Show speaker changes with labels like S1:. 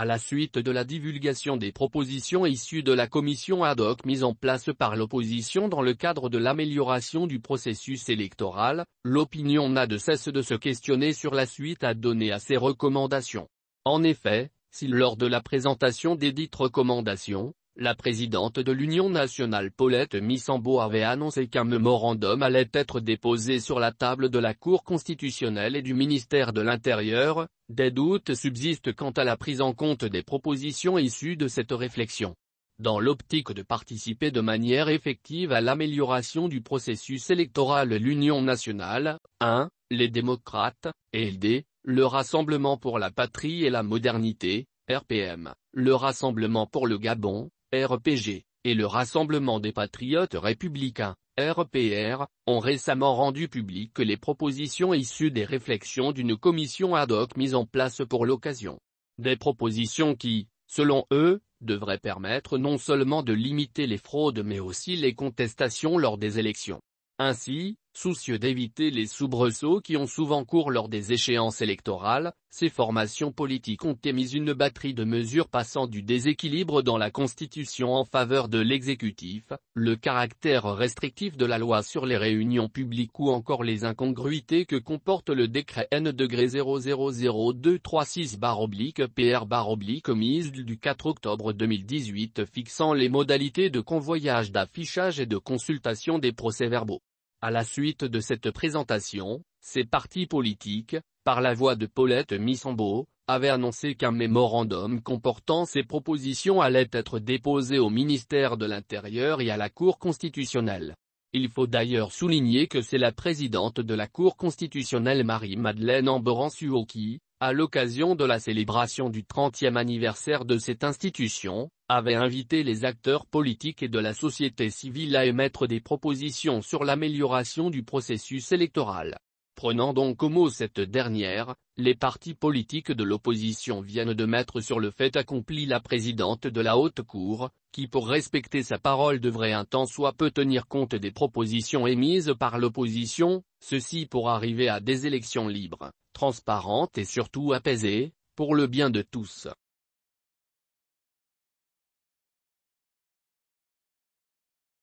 S1: À la suite de la divulgation des propositions issues de la commission ad hoc mise en place par l'opposition dans le cadre de l'amélioration du processus électoral, l'opinion n'a de cesse de se questionner sur la suite à donner à ces recommandations. En effet, si lors de la présentation des dites recommandations, la présidente de l'Union nationale Paulette Missambo avait annoncé qu'un mémorandum allait être déposé sur la table de la Cour constitutionnelle et du ministère de l'Intérieur, des doutes subsistent quant à la prise en compte des propositions issues de cette réflexion. Dans l'optique de participer de manière effective à l'amélioration du processus électoral l'Union nationale, 1, les démocrates, LD, le Rassemblement pour la patrie et la modernité, RPM, le Rassemblement pour le Gabon, RPG, et le Rassemblement des patriotes républicains, RPR, ont récemment rendu public les propositions issues des réflexions d'une commission ad hoc mise en place pour l'occasion. Des propositions qui, selon eux, devraient permettre non seulement de limiter les fraudes mais aussi les contestations lors des élections. Ainsi, Soucieux d'éviter les soubresauts qui ont souvent cours lors des échéances électorales, ces formations politiques ont émis une batterie de mesures passant du déséquilibre dans la Constitution en faveur de l'exécutif, le caractère restrictif de la loi sur les réunions publiques ou encore les incongruités que comporte le décret n oblique pr mise du 4 octobre 2018 fixant les modalités de convoyage d'affichage et de consultation des procès-verbaux. À la suite de cette présentation, ces partis politiques, par la voix de Paulette Missambeau, avaient annoncé qu'un mémorandum comportant ces propositions allait être déposé au ministère de l'Intérieur et à la Cour constitutionnelle. Il faut d'ailleurs souligner que c'est la présidente de la Cour constitutionnelle Marie-Madeleine amberan qui, à l'occasion de la célébration du 30e anniversaire de cette institution, avait invité les acteurs politiques et de la société civile à émettre des propositions sur l'amélioration du processus électoral. Prenant donc au mot cette dernière, les partis politiques de l'opposition viennent de mettre sur le fait accompli la présidente de la Haute Cour, qui pour respecter sa parole devrait un temps soit peu tenir compte des propositions émises par l'opposition, ceci pour arriver à des élections libres, transparentes et surtout apaisées, pour le bien de tous.